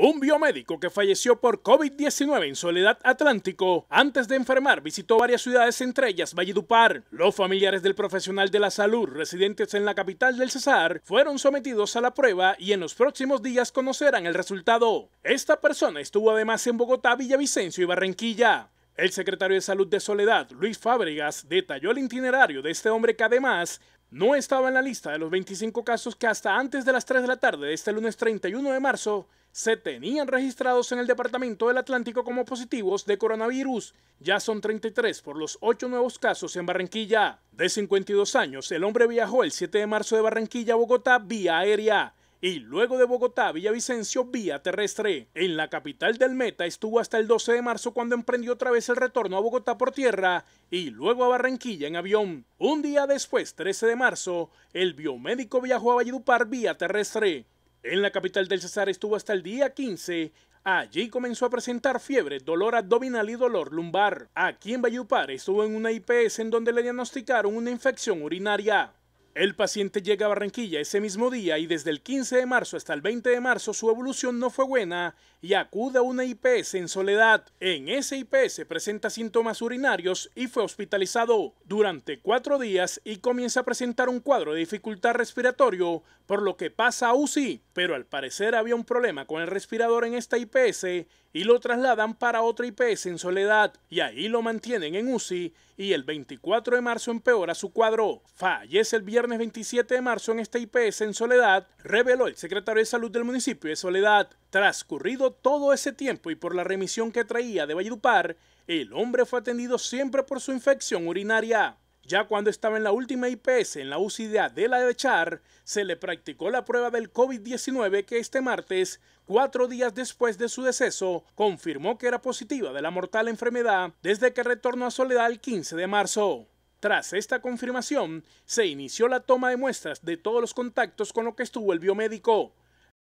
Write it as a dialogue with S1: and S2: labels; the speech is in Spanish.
S1: Un biomédico que falleció por COVID-19 en Soledad Atlántico, antes de enfermar, visitó varias ciudades, entre ellas Valledupar. Los familiares del profesional de la salud, residentes en la capital del Cesar, fueron sometidos a la prueba y en los próximos días conocerán el resultado. Esta persona estuvo además en Bogotá, Villavicencio y Barranquilla. El secretario de Salud de Soledad, Luis Fábregas, detalló el itinerario de este hombre que además no estaba en la lista de los 25 casos que hasta antes de las 3 de la tarde de este lunes 31 de marzo se tenían registrados en el Departamento del Atlántico como positivos de coronavirus. Ya son 33 por los 8 nuevos casos en Barranquilla. De 52 años, el hombre viajó el 7 de marzo de Barranquilla a Bogotá vía aérea y luego de Bogotá a Villavicencio vía terrestre. En la capital del Meta estuvo hasta el 12 de marzo cuando emprendió otra vez el retorno a Bogotá por tierra y luego a Barranquilla en avión. Un día después, 13 de marzo, el biomédico viajó a Valledupar vía terrestre. En la capital del Cesar estuvo hasta el día 15. Allí comenzó a presentar fiebre, dolor abdominal y dolor lumbar. Aquí en Bayupar estuvo en una IPS en donde le diagnosticaron una infección urinaria. El paciente llega a Barranquilla ese mismo día y desde el 15 de marzo hasta el 20 de marzo su evolución no fue buena y acude a una IPS en soledad. En ese IPS presenta síntomas urinarios y fue hospitalizado durante cuatro días y comienza a presentar un cuadro de dificultad respiratorio, por lo que pasa a UCI. Pero al parecer había un problema con el respirador en esta IPS y lo trasladan para otra IPS en Soledad y ahí lo mantienen en UCI y el 24 de marzo empeora su cuadro. Fallece el viernes 27 de marzo en esta IPS en Soledad, reveló el secretario de Salud del municipio de Soledad. Transcurrido todo ese tiempo y por la remisión que traía de Valledupar, el hombre fue atendido siempre por su infección urinaria. Ya cuando estaba en la última IPS en la UCI de la de Char, se le practicó la prueba del COVID-19 que este martes, cuatro días después de su deceso, confirmó que era positiva de la mortal enfermedad desde que retornó a Soledad el 15 de marzo. Tras esta confirmación, se inició la toma de muestras de todos los contactos con los que estuvo el biomédico.